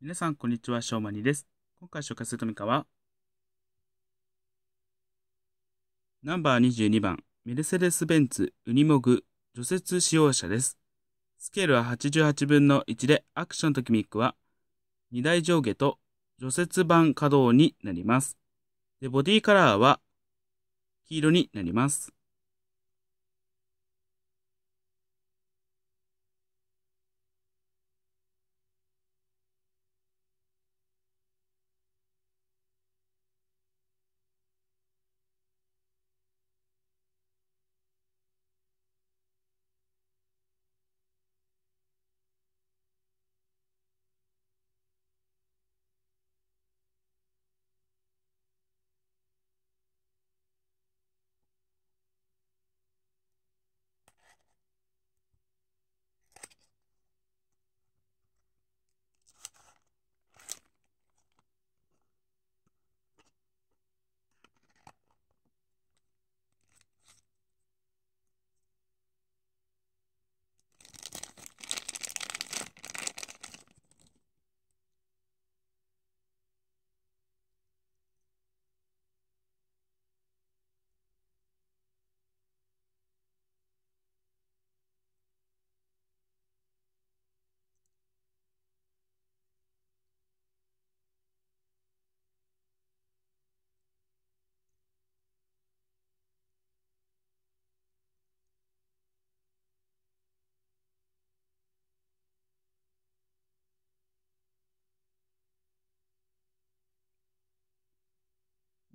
皆さん、こんにちは。しょうまにです。今回紹介するトミカは、ナンバー22番、メルセデス・ベンツウニモグ除雪使用車です。スケールは88分の1で、アクションとキミックは、2台上下と除雪板稼働になります。で、ボディカラーは、黄色になります。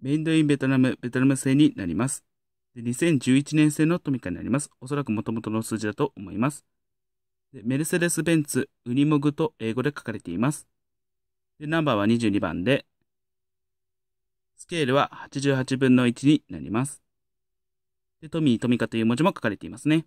メインドインベトナム、ベトナム製になります。で2011年製のトミカになります。おそらく元々の数字だと思います。でメルセデス・ベンツ、ウニモグと英語で書かれています。でナンバーは22番で、スケールは88分の1になります。でトミー・トミカという文字も書かれていますね。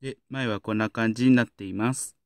で、前はこんな感じになっています。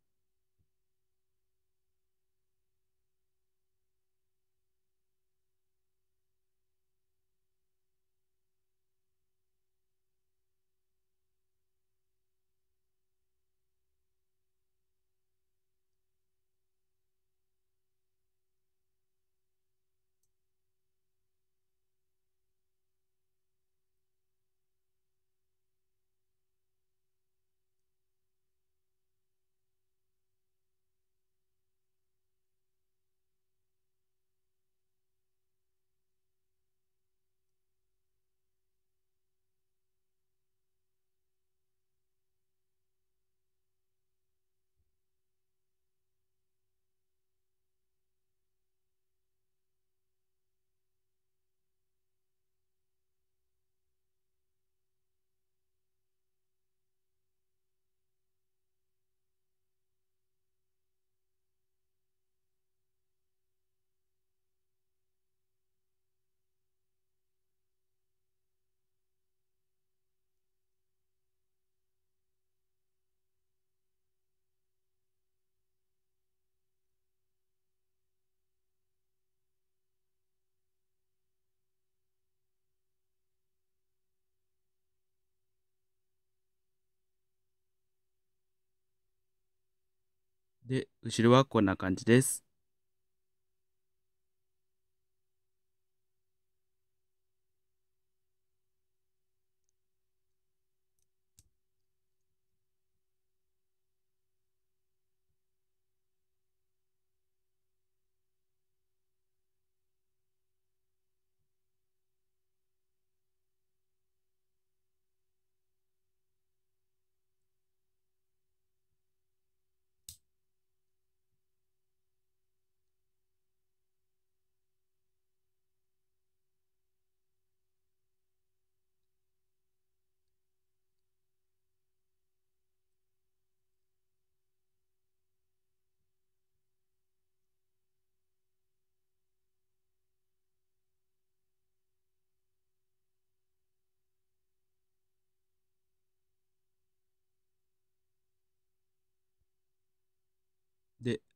で、後ろはこんな感じです。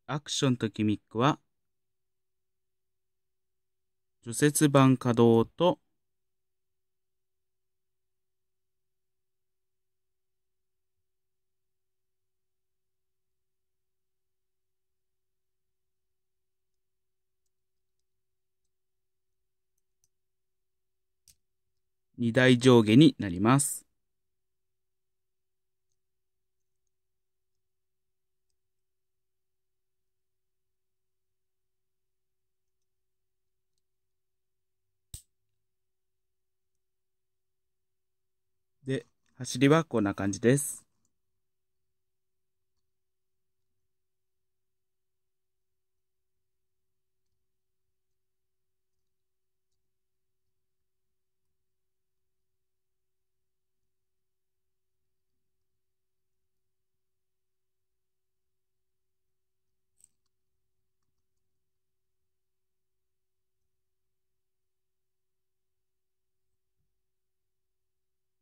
アクションとギミックは、除雪板稼働と、二台上下になります。走りはこんな感じです。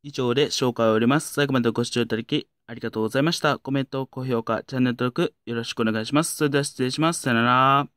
以上で紹介を終わります。最後までご視聴いただきありがとうございました。コメント、高評価、チャンネル登録よろしくお願いします。それでは失礼します。さよなら。